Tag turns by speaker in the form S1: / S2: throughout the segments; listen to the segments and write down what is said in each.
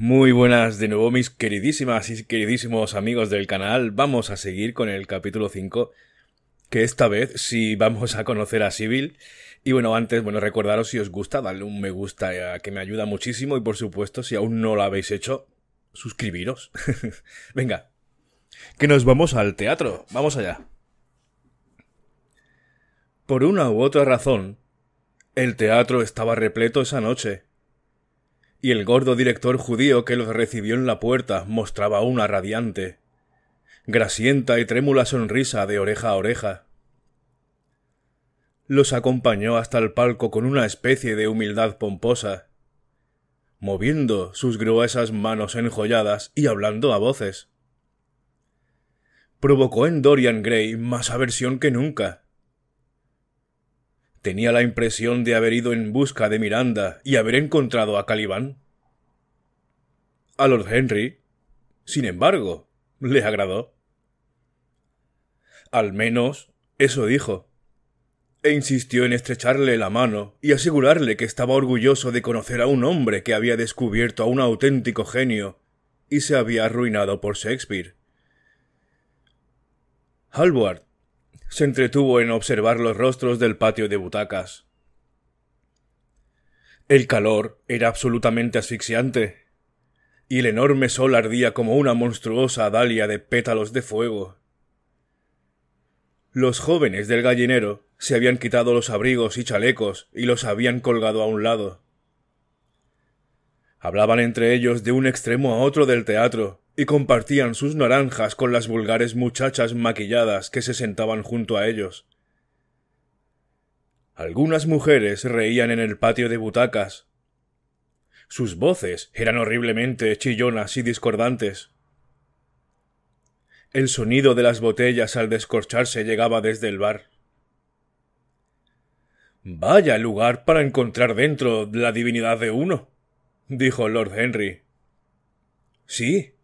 S1: Muy buenas de nuevo mis queridísimas y queridísimos amigos del canal, vamos a seguir con el capítulo 5, que esta vez sí vamos a conocer a Sibyl. Y bueno, antes, bueno, recordaros si os gusta, darle un me gusta eh, que me ayuda muchísimo y por supuesto, si aún no lo habéis hecho, suscribiros. Venga, que nos vamos al teatro, vamos allá. Por una u otra razón, el teatro estaba repleto esa noche y el gordo director judío que los recibió en la puerta mostraba una radiante, grasienta y trémula sonrisa de oreja a oreja. Los acompañó hasta el palco con una especie de humildad pomposa, moviendo sus gruesas manos enjolladas y hablando a voces. Provocó en Dorian Gray más aversión que nunca Tenía la impresión de haber ido en busca de Miranda y haber encontrado a Calibán A Lord Henry, sin embargo, le agradó. Al menos, eso dijo. E insistió en estrecharle la mano y asegurarle que estaba orgulloso de conocer a un hombre que había descubierto a un auténtico genio y se había arruinado por Shakespeare. Halward se entretuvo en observar los rostros del patio de butacas. El calor era absolutamente asfixiante, y el enorme sol ardía como una monstruosa dalia de pétalos de fuego. Los jóvenes del gallinero se habían quitado los abrigos y chalecos y los habían colgado a un lado. Hablaban entre ellos de un extremo a otro del teatro, y compartían sus naranjas con las vulgares muchachas maquilladas que se sentaban junto a ellos. Algunas mujeres reían en el patio de butacas. Sus voces eran horriblemente chillonas y discordantes. El sonido de las botellas al descorcharse llegaba desde el bar. Vaya lugar para encontrar dentro la divinidad de uno dijo Lord Henry. Sí,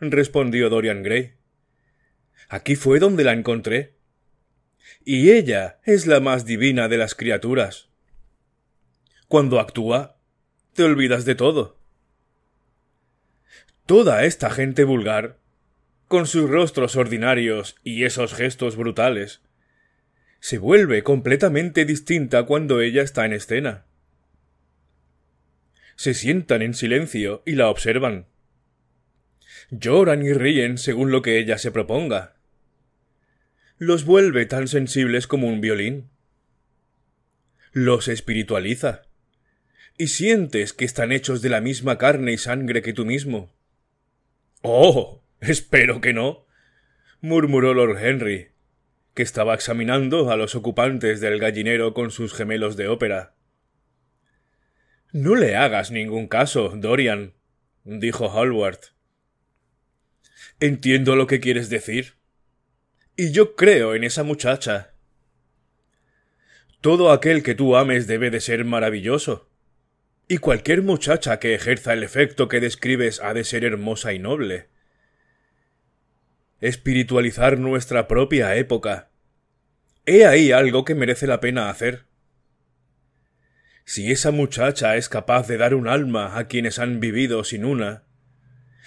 S1: respondió Dorian Gray. Aquí fue donde la encontré. Y ella es la más divina de las criaturas. Cuando actúa, te olvidas de todo. Toda esta gente vulgar, con sus rostros ordinarios y esos gestos brutales, se vuelve completamente distinta cuando ella está en escena se sientan en silencio y la observan. Lloran y ríen según lo que ella se proponga. Los vuelve tan sensibles como un violín. Los espiritualiza. Y sientes que están hechos de la misma carne y sangre que tú mismo. Oh. espero que no. murmuró Lord Henry, que estaba examinando a los ocupantes del gallinero con sus gemelos de ópera. No le hagas ningún caso, Dorian, dijo Hallward. Entiendo lo que quieres decir. Y yo creo en esa muchacha. Todo aquel que tú ames debe de ser maravilloso. Y cualquier muchacha que ejerza el efecto que describes ha de ser hermosa y noble. Espiritualizar nuestra propia época. He ahí algo que merece la pena hacer si esa muchacha es capaz de dar un alma a quienes han vivido sin una,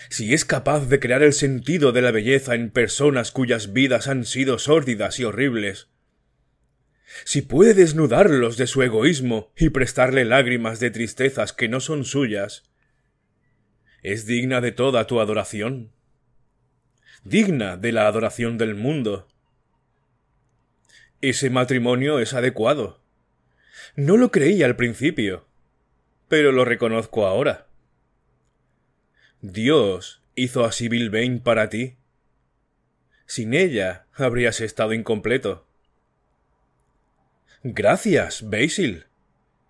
S1: si es capaz de crear el sentido de la belleza en personas cuyas vidas han sido sórdidas y horribles, si puede desnudarlos de su egoísmo y prestarle lágrimas de tristezas que no son suyas, es digna de toda tu adoración, digna de la adoración del mundo. Ese matrimonio es adecuado no lo creía al principio, pero lo reconozco ahora. Dios hizo a Sibyl Vane para ti. Sin ella habrías estado incompleto. Gracias, Basil,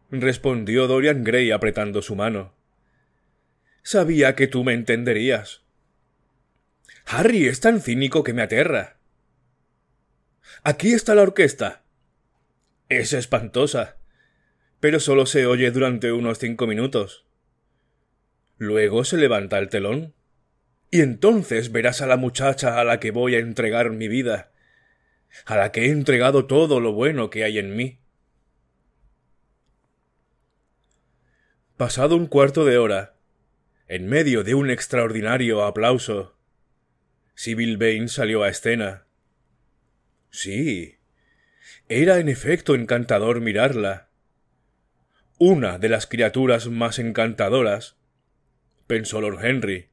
S1: respondió Dorian Gray apretando su mano. Sabía que tú me entenderías. Harry es tan cínico que me aterra. Aquí está la orquesta. Es espantosa pero solo se oye durante unos cinco minutos. Luego se levanta el telón. Y entonces verás a la muchacha a la que voy a entregar mi vida, a la que he entregado todo lo bueno que hay en mí. Pasado un cuarto de hora, en medio de un extraordinario aplauso, Sibyl Vane salió a escena. Sí, era en efecto encantador mirarla una de las criaturas más encantadoras, pensó Lord Henry,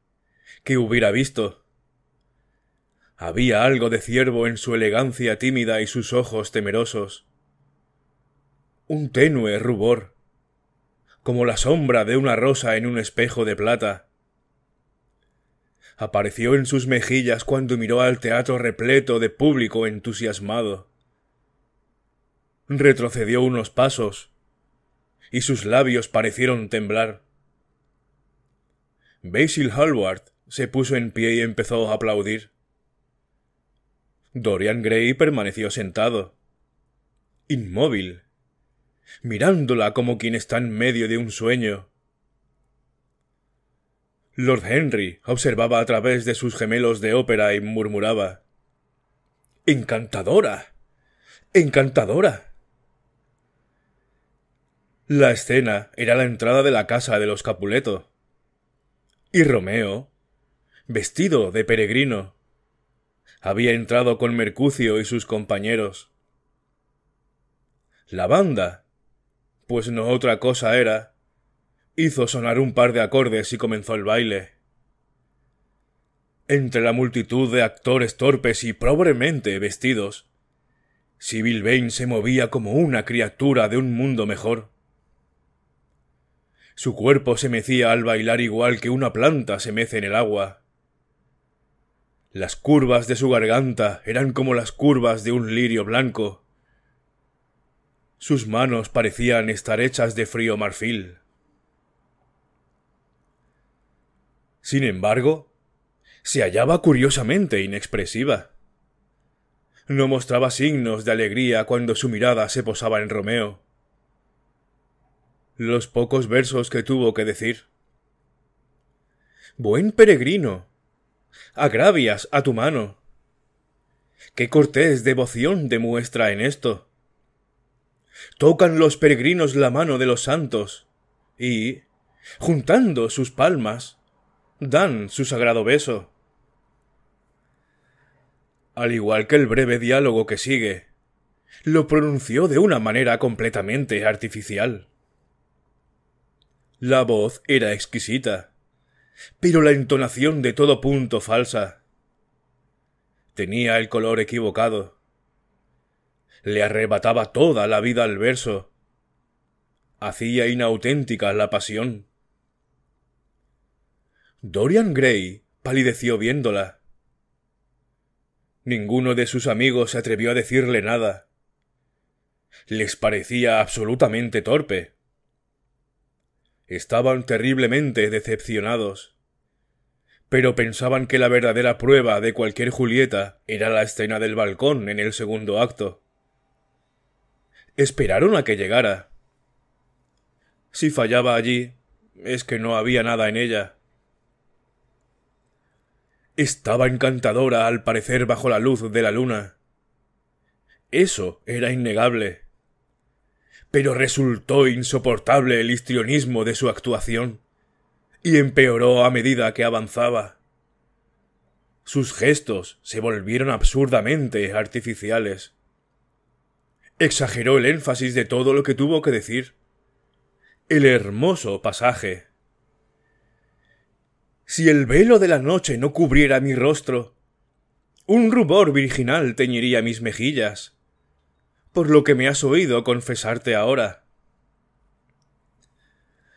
S1: que hubiera visto. Había algo de ciervo en su elegancia tímida y sus ojos temerosos. Un tenue rubor, como la sombra de una rosa en un espejo de plata. Apareció en sus mejillas cuando miró al teatro repleto de público entusiasmado. Retrocedió unos pasos y sus labios parecieron temblar. Basil Hallward se puso en pie y empezó a aplaudir. Dorian Gray permaneció sentado, inmóvil, mirándola como quien está en medio de un sueño. Lord Henry observaba a través de sus gemelos de ópera y murmuraba Encantadora. Encantadora. La escena era la entrada de la casa de los Capuleto. Y Romeo, vestido de peregrino, había entrado con Mercucio y sus compañeros. La banda, pues no otra cosa era, hizo sonar un par de acordes y comenzó el baile. Entre la multitud de actores torpes y pobremente vestidos, Sibyl Vane se movía como una criatura de un mundo mejor. Su cuerpo se mecía al bailar igual que una planta se mece en el agua. Las curvas de su garganta eran como las curvas de un lirio blanco. Sus manos parecían estar hechas de frío marfil. Sin embargo, se hallaba curiosamente inexpresiva. No mostraba signos de alegría cuando su mirada se posaba en Romeo los pocos versos que tuvo que decir. Buen peregrino, agravias a tu mano. Qué cortés devoción demuestra en esto. Tocan los peregrinos la mano de los santos, y, juntando sus palmas, dan su sagrado beso. Al igual que el breve diálogo que sigue, lo pronunció de una manera completamente artificial. La voz era exquisita, pero la entonación de todo punto falsa. Tenía el color equivocado. Le arrebataba toda la vida al verso. Hacía inauténtica la pasión. Dorian Gray palideció viéndola. Ninguno de sus amigos se atrevió a decirle nada. Les parecía absolutamente torpe estaban terriblemente decepcionados. Pero pensaban que la verdadera prueba de cualquier Julieta era la escena del balcón en el segundo acto. Esperaron a que llegara. Si fallaba allí, es que no había nada en ella. Estaba encantadora al parecer bajo la luz de la luna. Eso era innegable pero resultó insoportable el histrionismo de su actuación, y empeoró a medida que avanzaba. Sus gestos se volvieron absurdamente artificiales. Exageró el énfasis de todo lo que tuvo que decir. El hermoso pasaje. Si el velo de la noche no cubriera mi rostro, un rubor virginal teñiría mis mejillas por lo que me has oído confesarte ahora.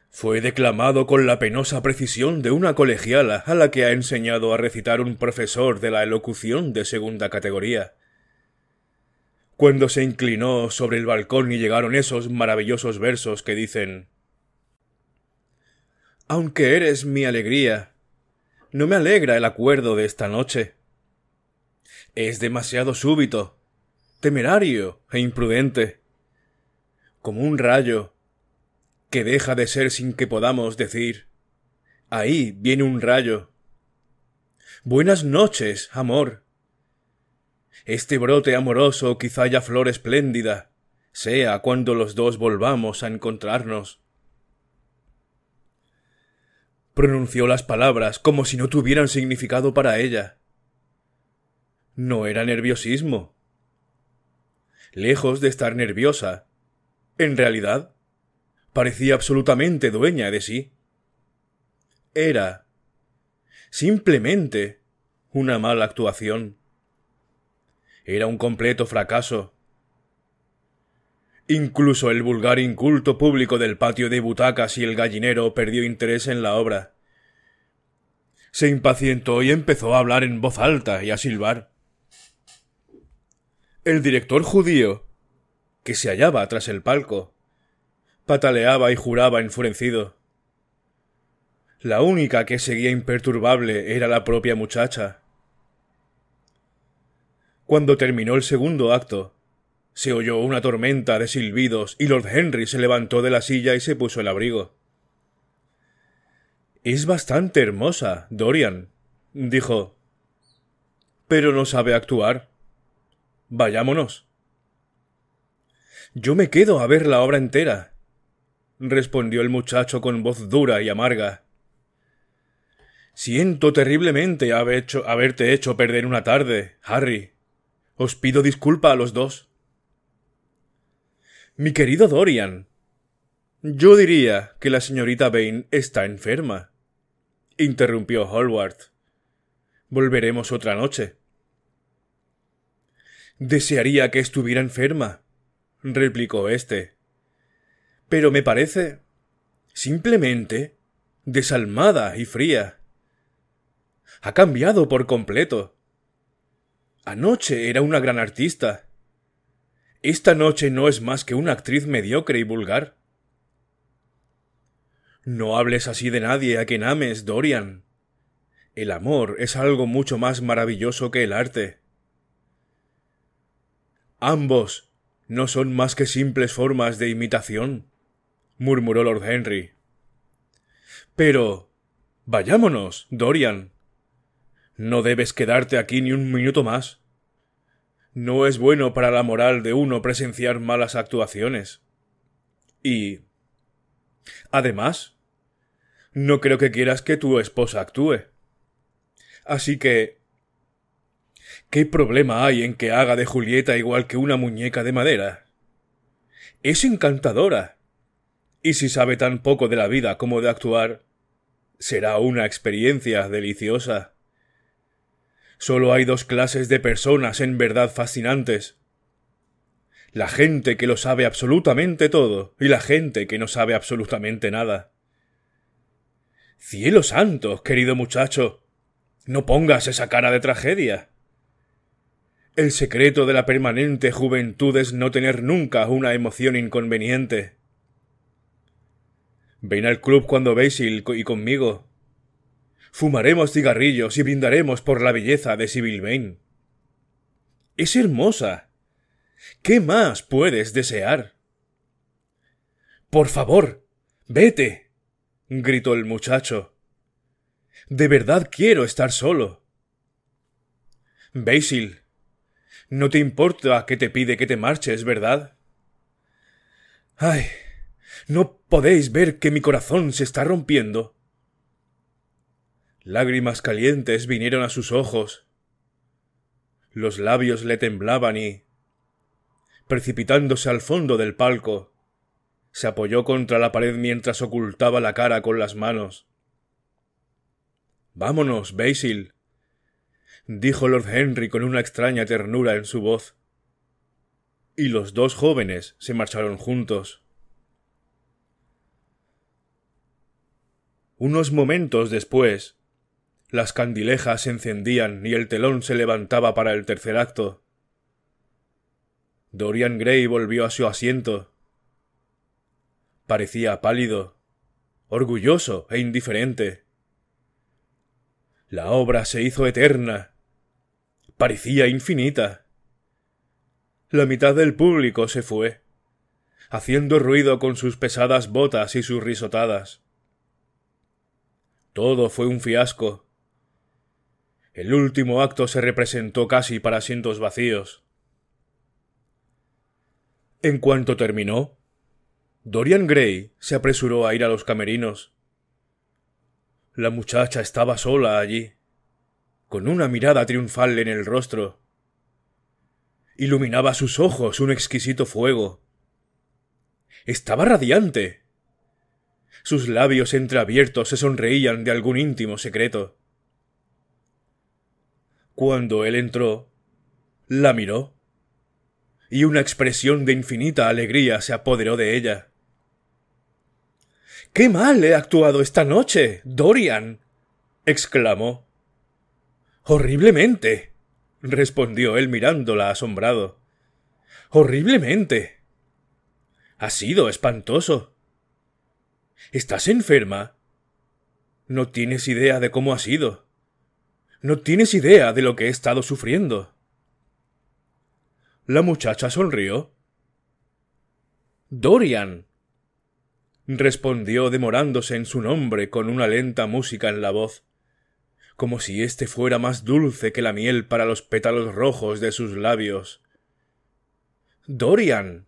S1: Fue declamado con la penosa precisión de una colegiala a la que ha enseñado a recitar un profesor de la elocución de segunda categoría. Cuando se inclinó sobre el balcón y llegaron esos maravillosos versos que dicen Aunque eres mi alegría, no me alegra el acuerdo de esta noche. Es demasiado súbito, temerario e imprudente, como un rayo que deja de ser sin que podamos decir Ahí viene un rayo. Buenas noches, amor. Este brote amoroso quizá haya flor espléndida, sea cuando los dos volvamos a encontrarnos. Pronunció las palabras como si no tuvieran significado para ella. No era nerviosismo, lejos de estar nerviosa. En realidad, parecía absolutamente dueña de sí. Era simplemente una mala actuación. Era un completo fracaso. Incluso el vulgar inculto público del patio de butacas y el gallinero perdió interés en la obra. Se impacientó y empezó a hablar en voz alta y a silbar. El director judío, que se hallaba tras el palco, pataleaba y juraba enfurecido. La única que seguía imperturbable era la propia muchacha. Cuando terminó el segundo acto, se oyó una tormenta de silbidos y Lord Henry se levantó de la silla y se puso el abrigo. Es bastante hermosa, Dorian, dijo. Pero no sabe actuar. Vayámonos. Yo me quedo a ver la obra entera, respondió el muchacho con voz dura y amarga. Siento terriblemente hecho, haberte hecho perder una tarde, Harry. Os pido disculpa a los dos. Mi querido Dorian, yo diría que la señorita Vane está enferma, interrumpió Hallward. Volveremos otra noche. Desearía que estuviera enferma, replicó éste. Pero me parece simplemente desalmada y fría. Ha cambiado por completo. Anoche era una gran artista. Esta noche no es más que una actriz mediocre y vulgar. No hables así de nadie a quien ames, Dorian. El amor es algo mucho más maravilloso que el arte. Ambos no son más que simples formas de imitación, murmuró Lord Henry. Pero. Vayámonos, Dorian. No debes quedarte aquí ni un minuto más. No es bueno para la moral de uno presenciar malas actuaciones. Y. Además, no creo que quieras que tu esposa actúe. Así que ¿Qué problema hay en que haga de Julieta igual que una muñeca de madera? Es encantadora. Y si sabe tan poco de la vida como de actuar, será una experiencia deliciosa. Solo hay dos clases de personas en verdad fascinantes. La gente que lo sabe absolutamente todo y la gente que no sabe absolutamente nada. Cielo santo, querido muchacho. No pongas esa cara de tragedia. El secreto de la permanente juventud es no tener nunca una emoción inconveniente. Ven al club cuando veis y, conmigo. Fumaremos cigarrillos y brindaremos por la belleza de Sibyl Vane. Es hermosa. ¿Qué más puedes desear? Por favor, vete. gritó el muchacho. De verdad quiero estar solo. Basil, no te importa que te pide que te marches, ¿verdad? Ay. ¿No podéis ver que mi corazón se está rompiendo? Lágrimas calientes vinieron a sus ojos. Los labios le temblaban y, precipitándose al fondo del palco, se apoyó contra la pared mientras ocultaba la cara con las manos. Vámonos, Basil dijo Lord Henry con una extraña ternura en su voz. Y los dos jóvenes se marcharon juntos. Unos momentos después, las candilejas se encendían y el telón se levantaba para el tercer acto. Dorian Gray volvió a su asiento. Parecía pálido, orgulloso e indiferente. La obra se hizo eterna parecía infinita. La mitad del público se fue, haciendo ruido con sus pesadas botas y sus risotadas. Todo fue un fiasco. El último acto se representó casi para asientos vacíos. En cuanto terminó, Dorian Gray se apresuró a ir a los camerinos. La muchacha estaba sola allí con una mirada triunfal en el rostro. Iluminaba sus ojos un exquisito fuego. Estaba radiante. Sus labios entreabiertos se sonreían de algún íntimo secreto. Cuando él entró, la miró, y una expresión de infinita alegría se apoderó de ella. ¡Qué mal he actuado esta noche, Dorian! exclamó. Horriblemente. respondió él mirándola asombrado. Horriblemente. Ha sido espantoso. ¿Estás enferma? No tienes idea de cómo ha sido. No tienes idea de lo que he estado sufriendo. La muchacha sonrió. Dorian. respondió demorándose en su nombre con una lenta música en la voz como si éste fuera más dulce que la miel para los pétalos rojos de sus labios. Dorian.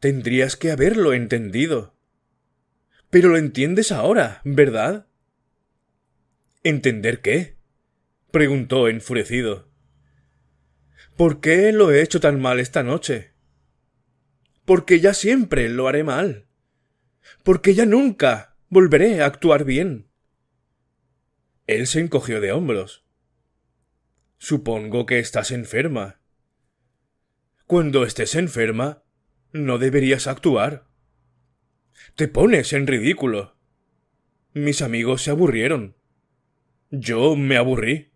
S1: Tendrías que haberlo entendido. Pero lo entiendes ahora, ¿verdad? ¿Entender qué? preguntó enfurecido. ¿Por qué lo he hecho tan mal esta noche? Porque ya siempre lo haré mal. Porque ya nunca volveré a actuar bien. Él se encogió de hombros. Supongo que estás enferma. Cuando estés enferma, no deberías actuar. Te pones en ridículo. Mis amigos se aburrieron. Yo me aburrí.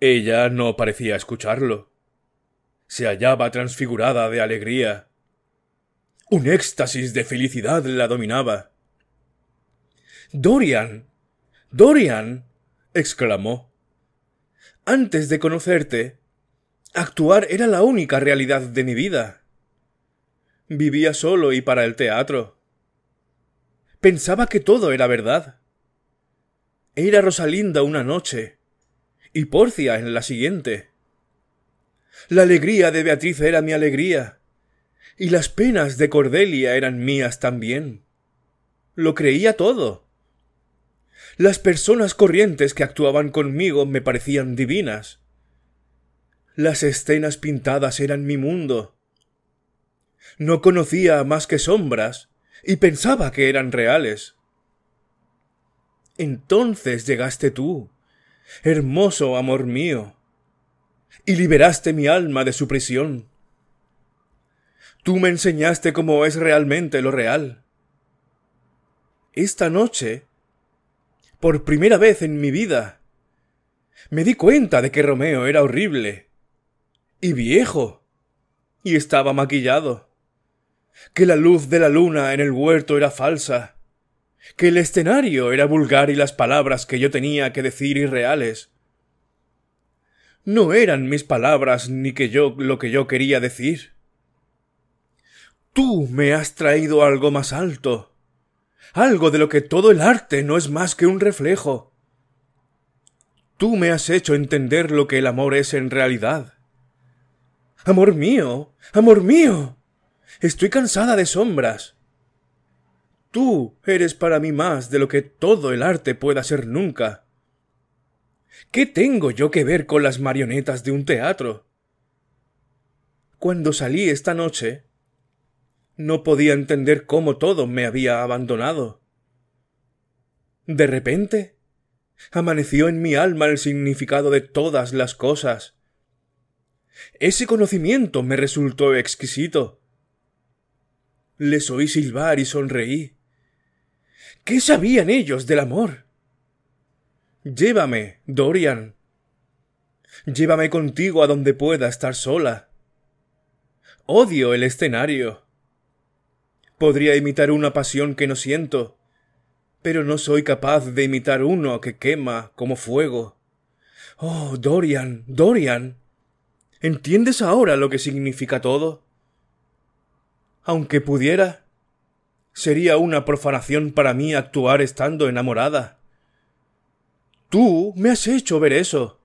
S1: Ella no parecía escucharlo. Se hallaba transfigurada de alegría. Un éxtasis de felicidad la dominaba. Dorian. Dorian, exclamó. Antes de conocerte, actuar era la única realidad de mi vida. Vivía solo y para el teatro. Pensaba que todo era verdad. Era Rosalinda una noche y Porcia en la siguiente. La alegría de Beatriz era mi alegría y las penas de Cordelia eran mías también. Lo creía todo. Las personas corrientes que actuaban conmigo me parecían divinas. Las escenas pintadas eran mi mundo. No conocía más que sombras y pensaba que eran reales. Entonces llegaste tú, hermoso amor mío, y liberaste mi alma de su prisión. Tú me enseñaste cómo es realmente lo real. Esta noche por primera vez en mi vida. Me di cuenta de que Romeo era horrible. Y viejo. Y estaba maquillado. Que la luz de la luna en el huerto era falsa. Que el escenario era vulgar y las palabras que yo tenía que decir irreales. No eran mis palabras ni que yo lo que yo quería decir. Tú me has traído algo más alto algo de lo que todo el arte no es más que un reflejo. Tú me has hecho entender lo que el amor es en realidad. Amor mío, amor mío. Estoy cansada de sombras. Tú eres para mí más de lo que todo el arte pueda ser nunca. ¿Qué tengo yo que ver con las marionetas de un teatro? Cuando salí esta noche, no podía entender cómo todo me había abandonado. De repente, amaneció en mi alma el significado de todas las cosas. Ese conocimiento me resultó exquisito. Les oí silbar y sonreí. ¿Qué sabían ellos del amor? Llévame, Dorian. Llévame contigo a donde pueda estar sola. Odio el escenario. Podría imitar una pasión que no siento, pero no soy capaz de imitar uno que quema como fuego. Oh, Dorian, Dorian. ¿Entiendes ahora lo que significa todo? Aunque pudiera, sería una profanación para mí actuar estando enamorada. Tú me has hecho ver eso.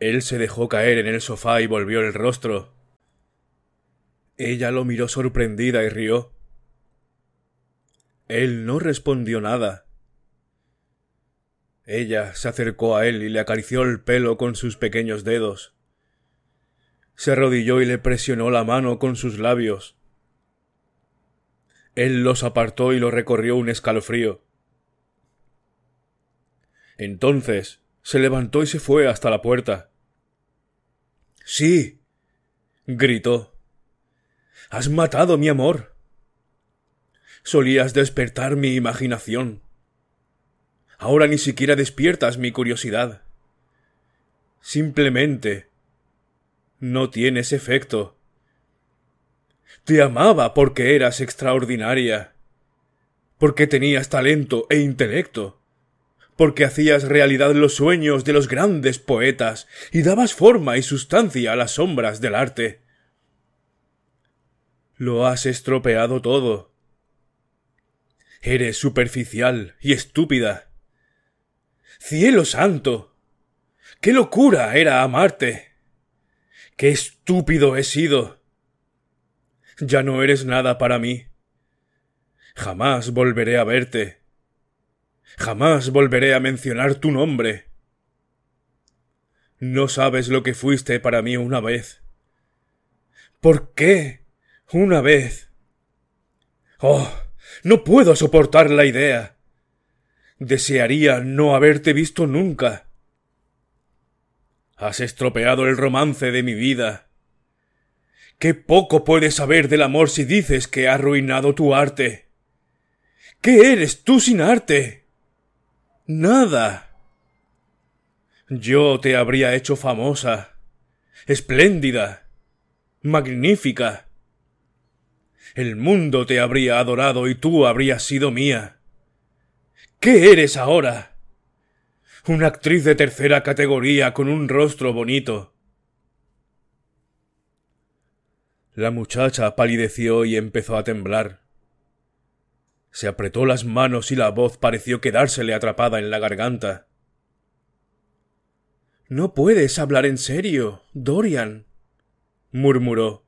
S1: Él se dejó caer en el sofá y volvió el rostro. Ella lo miró sorprendida y rió. Él no respondió nada. Ella se acercó a él y le acarició el pelo con sus pequeños dedos. Se arrodilló y le presionó la mano con sus labios. Él los apartó y lo recorrió un escalofrío. Entonces se levantó y se fue hasta la puerta. Sí. gritó. Has matado mi amor. Solías despertar mi imaginación. Ahora ni siquiera despiertas mi curiosidad. Simplemente no tienes efecto. Te amaba porque eras extraordinaria, porque tenías talento e intelecto, porque hacías realidad los sueños de los grandes poetas y dabas forma y sustancia a las sombras del arte. Lo has estropeado todo. Eres superficial y estúpida. Cielo santo. Qué locura era amarte. Qué estúpido he sido. Ya no eres nada para mí. Jamás volveré a verte. Jamás volveré a mencionar tu nombre. No sabes lo que fuiste para mí una vez. ¿Por qué? Una vez. Oh. No puedo soportar la idea. Desearía no haberte visto nunca. Has estropeado el romance de mi vida. Qué poco puedes saber del amor si dices que ha arruinado tu arte. ¿Qué eres tú sin arte? Nada. Yo te habría hecho famosa, espléndida, magnífica. El mundo te habría adorado y tú habrías sido mía. ¿Qué eres ahora? Una actriz de tercera categoría con un rostro bonito. La muchacha palideció y empezó a temblar. Se apretó las manos y la voz pareció quedársele atrapada en la garganta. No puedes hablar en serio, Dorian, murmuró.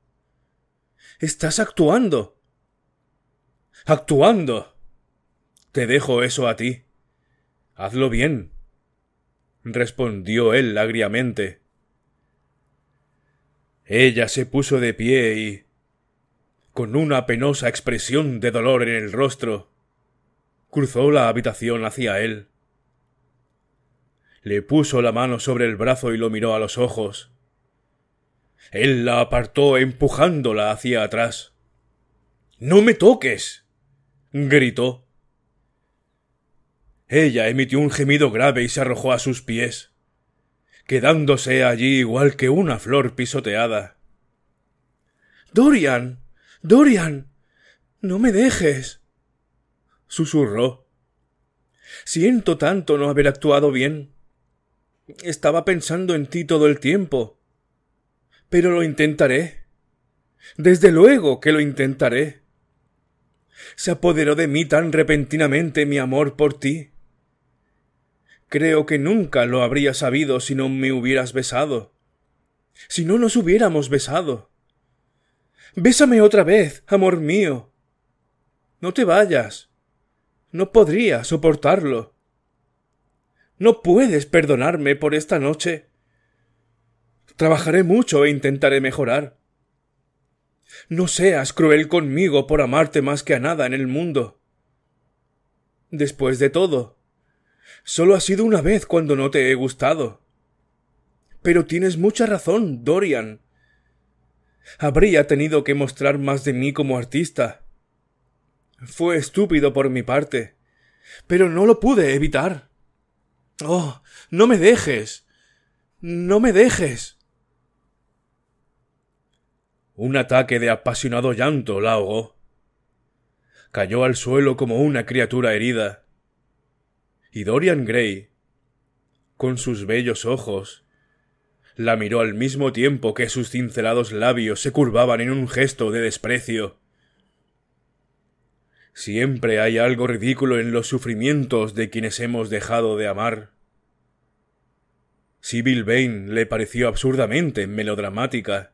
S1: Estás actuando. Actuando. Te dejo eso a ti. Hazlo bien. respondió él agriamente. Ella se puso de pie y, con una penosa expresión de dolor en el rostro, cruzó la habitación hacia él. Le puso la mano sobre el brazo y lo miró a los ojos. Él la apartó empujándola hacia atrás. No me toques. gritó. Ella emitió un gemido grave y se arrojó a sus pies, quedándose allí igual que una flor pisoteada. Dorian. Dorian. No me dejes. susurró. Siento tanto no haber actuado bien. Estaba pensando en ti todo el tiempo. Pero lo intentaré. Desde luego que lo intentaré. Se apoderó de mí tan repentinamente mi amor por ti. Creo que nunca lo habría sabido si no me hubieras besado. Si no nos hubiéramos besado. Bésame otra vez, amor mío. No te vayas. No podría soportarlo. No puedes perdonarme por esta noche. Trabajaré mucho e intentaré mejorar. No seas cruel conmigo por amarte más que a nada en el mundo. Después de todo, solo ha sido una vez cuando no te he gustado. Pero tienes mucha razón, Dorian. Habría tenido que mostrar más de mí como artista. Fue estúpido por mi parte, pero no lo pude evitar. Oh, no me dejes. No me dejes. Un ataque de apasionado llanto la ahogó. Cayó al suelo como una criatura herida. Y Dorian Gray, con sus bellos ojos, la miró al mismo tiempo que sus cincelados labios se curvaban en un gesto de desprecio. Siempre hay algo ridículo en los sufrimientos de quienes hemos dejado de amar. Sibyl Vane le pareció absurdamente melodramática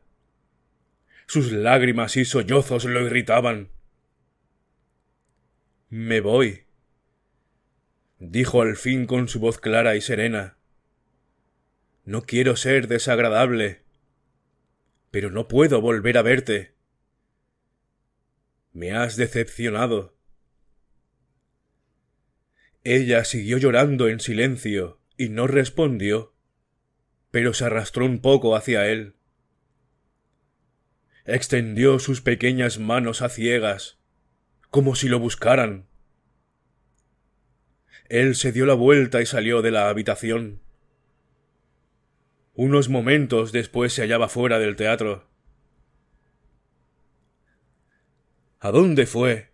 S1: sus lágrimas y sollozos lo irritaban. Me voy, dijo al fin con su voz clara y serena. No quiero ser desagradable, pero no puedo volver a verte. Me has decepcionado. Ella siguió llorando en silencio y no respondió, pero se arrastró un poco hacia él extendió sus pequeñas manos a ciegas, como si lo buscaran. Él se dio la vuelta y salió de la habitación. Unos momentos después se hallaba fuera del teatro. ¿A dónde fue?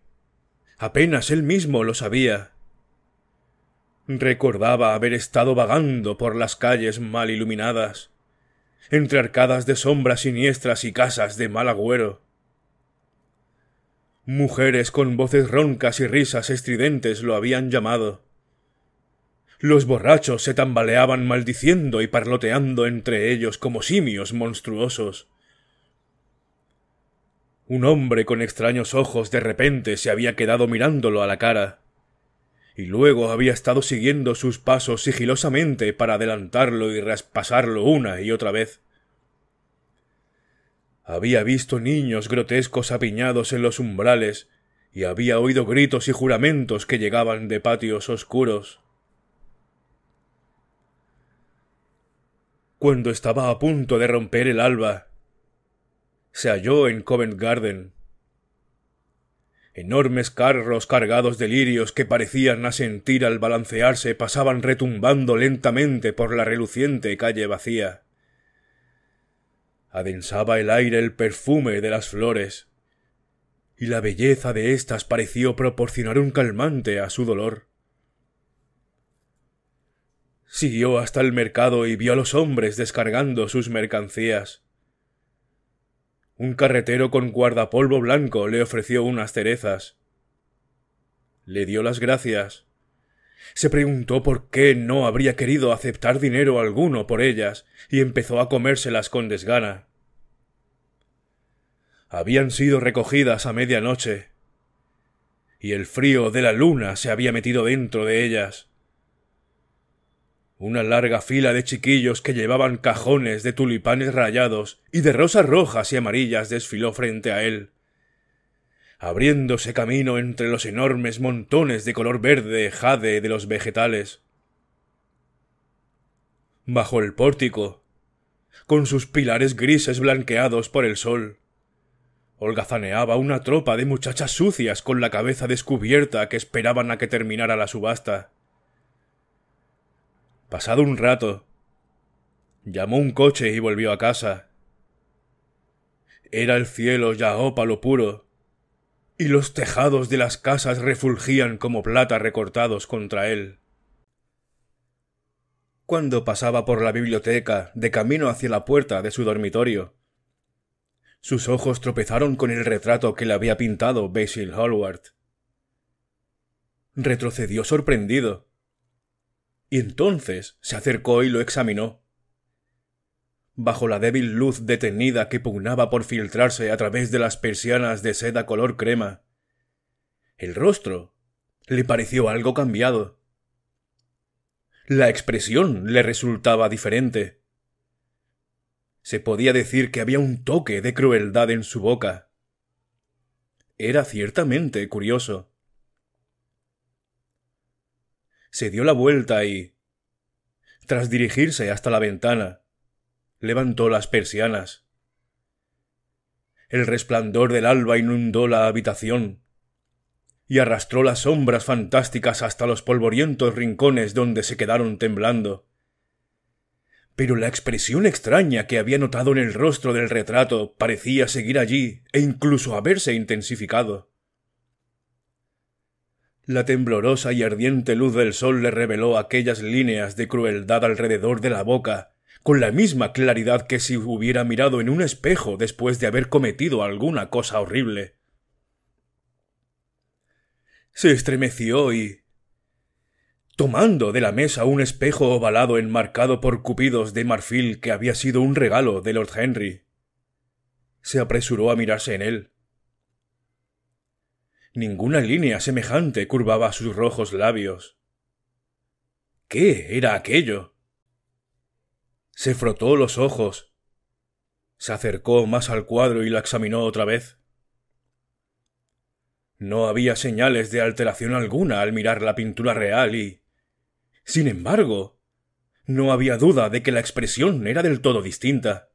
S1: Apenas él mismo lo sabía. Recordaba haber estado vagando por las calles mal iluminadas entre arcadas de sombras siniestras y casas de mal agüero. Mujeres con voces roncas y risas estridentes lo habían llamado. Los borrachos se tambaleaban maldiciendo y parloteando entre ellos como simios monstruosos. Un hombre con extraños ojos de repente se había quedado mirándolo a la cara y luego había estado siguiendo sus pasos sigilosamente para adelantarlo y raspasarlo una y otra vez. Había visto niños grotescos apiñados en los umbrales, y había oído gritos y juramentos que llegaban de patios oscuros. Cuando estaba a punto de romper el alba, se halló en Covent Garden Enormes carros cargados de lirios que parecían asentir al balancearse pasaban retumbando lentamente por la reluciente calle vacía. Adensaba el aire el perfume de las flores, y la belleza de éstas pareció proporcionar un calmante a su dolor. Siguió hasta el mercado y vio a los hombres descargando sus mercancías. Un carretero con guardapolvo blanco le ofreció unas cerezas. Le dio las gracias. Se preguntó por qué no habría querido aceptar dinero alguno por ellas y empezó a comérselas con desgana. Habían sido recogidas a medianoche y el frío de la luna se había metido dentro de ellas una larga fila de chiquillos que llevaban cajones de tulipanes rayados y de rosas rojas y amarillas desfiló frente a él. abriéndose camino entre los enormes montones de color verde jade de los vegetales. Bajo el pórtico, con sus pilares grises blanqueados por el sol, holgazaneaba una tropa de muchachas sucias con la cabeza descubierta que esperaban a que terminara la subasta. Pasado un rato, llamó un coche y volvió a casa. Era el cielo ya ópalo puro, y los tejados de las casas refulgían como plata recortados contra él. Cuando pasaba por la biblioteca, de camino hacia la puerta de su dormitorio, sus ojos tropezaron con el retrato que le había pintado Basil Hallward. Retrocedió sorprendido y entonces se acercó y lo examinó. Bajo la débil luz detenida que pugnaba por filtrarse a través de las persianas de seda color crema, el rostro le pareció algo cambiado. La expresión le resultaba diferente. Se podía decir que había un toque de crueldad en su boca. Era ciertamente curioso se dio la vuelta y tras dirigirse hasta la ventana, levantó las persianas. El resplandor del alba inundó la habitación y arrastró las sombras fantásticas hasta los polvorientos rincones donde se quedaron temblando. Pero la expresión extraña que había notado en el rostro del retrato parecía seguir allí e incluso haberse intensificado. La temblorosa y ardiente luz del sol le reveló aquellas líneas de crueldad alrededor de la boca, con la misma claridad que si hubiera mirado en un espejo después de haber cometido alguna cosa horrible. Se estremeció y Tomando de la mesa un espejo ovalado enmarcado por cupidos de marfil que había sido un regalo de Lord Henry. Se apresuró a mirarse en él. Ninguna línea semejante curvaba sus rojos labios. ¿Qué era aquello? Se frotó los ojos. Se acercó más al cuadro y la examinó otra vez. No había señales de alteración alguna al mirar la pintura real y... Sin embargo, no había duda de que la expresión era del todo distinta.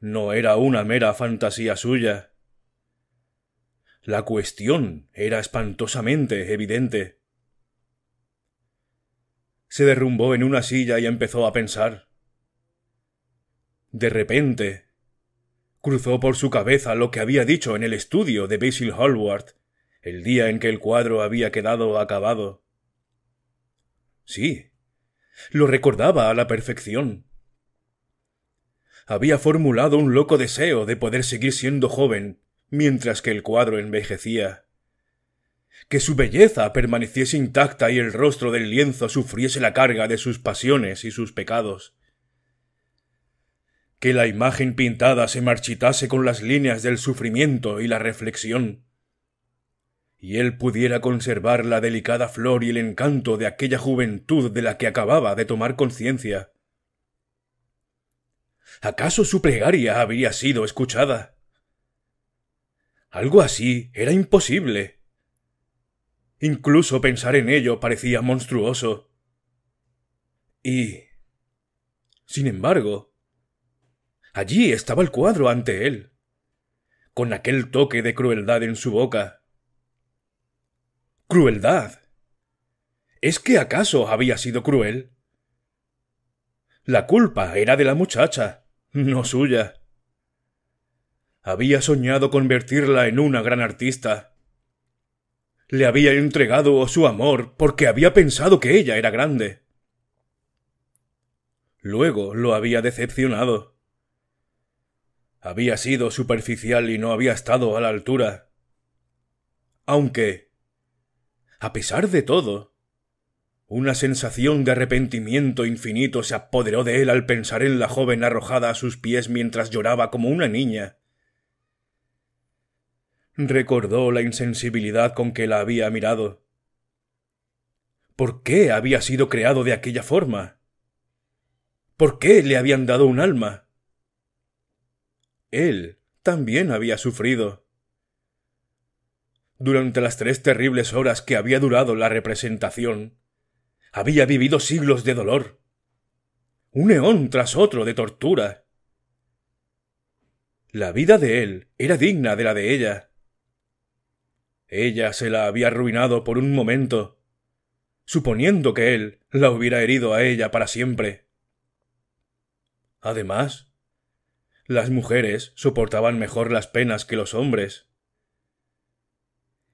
S1: No era una mera fantasía suya. La cuestión era espantosamente evidente. Se derrumbó en una silla y empezó a pensar. De repente, cruzó por su cabeza lo que había dicho en el estudio de Basil Hallward, el día en que el cuadro había quedado acabado. Sí, lo recordaba a la perfección. Había formulado un loco deseo de poder seguir siendo joven mientras que el cuadro envejecía. Que su belleza permaneciese intacta y el rostro del lienzo sufriese la carga de sus pasiones y sus pecados. Que la imagen pintada se marchitase con las líneas del sufrimiento y la reflexión y él pudiera conservar la delicada flor y el encanto de aquella juventud de la que acababa de tomar conciencia. ¿Acaso su plegaria habría sido escuchada? Algo así era imposible. Incluso pensar en ello parecía monstruoso. Y... Sin embargo... Allí estaba el cuadro ante él, con aquel toque de crueldad en su boca. ¡Crueldad! ¿Es que acaso había sido cruel? La culpa era de la muchacha, no suya. Había soñado convertirla en una gran artista. Le había entregado su amor porque había pensado que ella era grande. Luego lo había decepcionado. Había sido superficial y no había estado a la altura. Aunque, a pesar de todo, una sensación de arrepentimiento infinito se apoderó de él al pensar en la joven arrojada a sus pies mientras lloraba como una niña. Recordó la insensibilidad con que la había mirado. ¿Por qué había sido creado de aquella forma? ¿Por qué le habían dado un alma? Él también había sufrido. Durante las tres terribles horas que había durado la representación, había vivido siglos de dolor. Un eón tras otro de tortura. La vida de él era digna de la de ella. Ella se la había arruinado por un momento, suponiendo que él la hubiera herido a ella para siempre. Además, las mujeres soportaban mejor las penas que los hombres.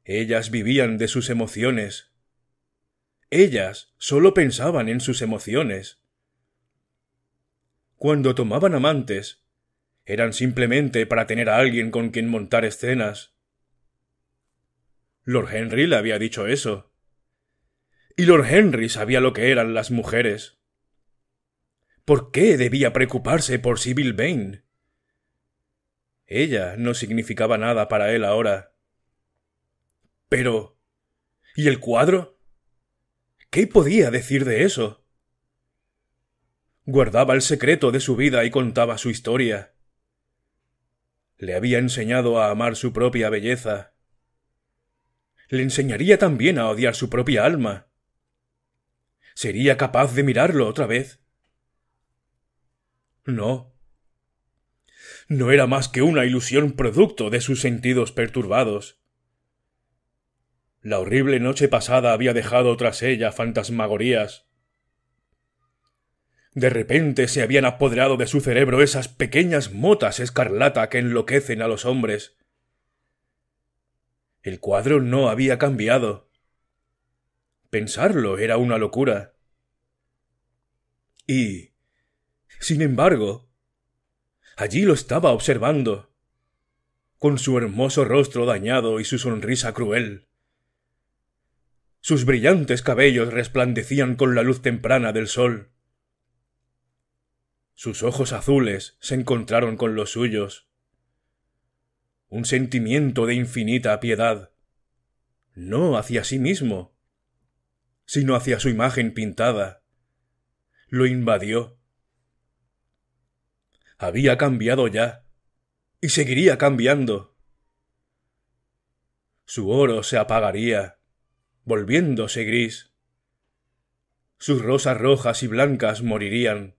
S1: Ellas vivían de sus emociones. Ellas solo pensaban en sus emociones. Cuando tomaban amantes, eran simplemente para tener a alguien con quien montar escenas. Lord Henry le había dicho eso. Y Lord Henry sabía lo que eran las mujeres. ¿Por qué debía preocuparse por Sibyl Vane? Ella no significaba nada para él ahora. Pero. ¿Y el cuadro? ¿Qué podía decir de eso? Guardaba el secreto de su vida y contaba su historia. Le había enseñado a amar su propia belleza, le enseñaría también a odiar su propia alma. ¿Sería capaz de mirarlo otra vez? No. No era más que una ilusión producto de sus sentidos perturbados. La horrible noche pasada había dejado tras ella fantasmagorías. De repente se habían apoderado de su cerebro esas pequeñas motas escarlata que enloquecen a los hombres. El cuadro no había cambiado. Pensarlo era una locura. Y... Sin embargo... Allí lo estaba observando, con su hermoso rostro dañado y su sonrisa cruel. Sus brillantes cabellos resplandecían con la luz temprana del sol. Sus ojos azules se encontraron con los suyos un sentimiento de infinita piedad, no hacia sí mismo, sino hacia su imagen pintada. Lo invadió. Había cambiado ya, y seguiría cambiando. Su oro se apagaría, volviéndose gris. Sus rosas rojas y blancas morirían.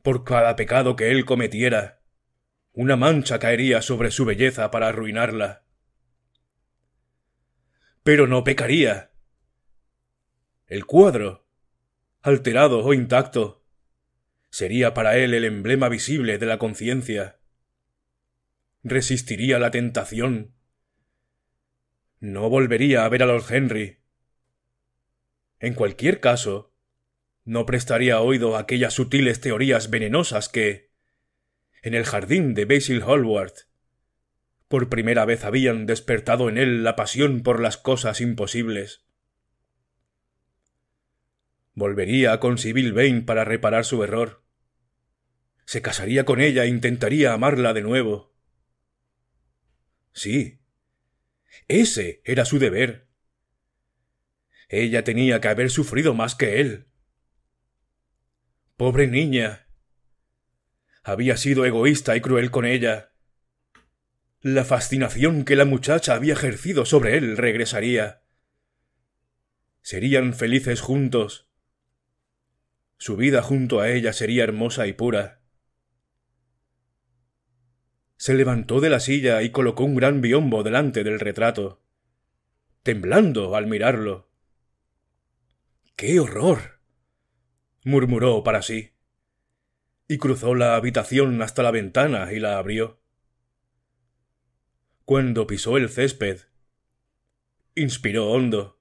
S1: Por cada pecado que él cometiera, una mancha caería sobre su belleza para arruinarla. Pero no pecaría. El cuadro, alterado o intacto, sería para él el emblema visible de la conciencia. Resistiría la tentación. No volvería a ver a Lord Henry. En cualquier caso, no prestaría oído a aquellas sutiles teorías venenosas que, en el jardín de Basil Hallward. Por primera vez habían despertado en él la pasión por las cosas imposibles. Volvería con Sibyl Vane para reparar su error. Se casaría con ella e intentaría amarla de nuevo. Sí. Ese era su deber. Ella tenía que haber sufrido más que él. Pobre niña, había sido egoísta y cruel con ella. La fascinación que la muchacha había ejercido sobre él regresaría. Serían felices juntos. Su vida junto a ella sería hermosa y pura. Se levantó de la silla y colocó un gran biombo delante del retrato, temblando al mirarlo. ¡Qué horror! murmuró para sí y cruzó la habitación hasta la ventana y la abrió. Cuando pisó el césped, inspiró hondo.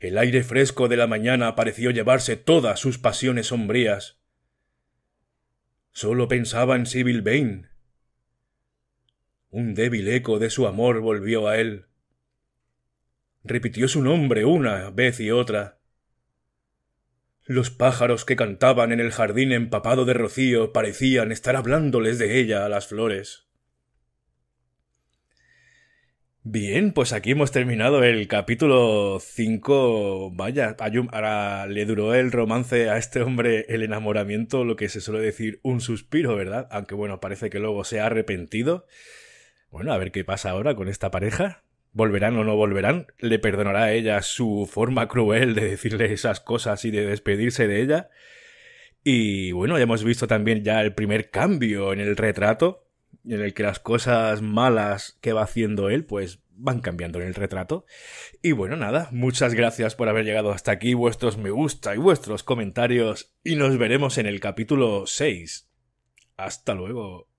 S1: El aire fresco de la mañana pareció llevarse todas sus pasiones sombrías. Solo pensaba en Sibyl Vane. Un débil eco de su amor volvió a él. Repitió su nombre una vez y otra los pájaros que cantaban en el jardín empapado de rocío parecían estar hablándoles de ella a las flores. Bien, pues aquí hemos terminado el capítulo 5. Vaya, ahora le duró el romance a este hombre el enamoramiento, lo que se suele decir un suspiro, ¿verdad? Aunque bueno, parece que luego se ha arrepentido. Bueno, a ver qué pasa ahora con esta pareja volverán o no volverán, le perdonará a ella su forma cruel de decirle esas cosas y de despedirse de ella. Y bueno, ya hemos visto también ya el primer cambio en el retrato, en el que las cosas malas que va haciendo él, pues van cambiando en el retrato. Y bueno, nada, muchas gracias por haber llegado hasta aquí, vuestros me gusta y vuestros comentarios, y nos veremos en el capítulo 6. Hasta luego.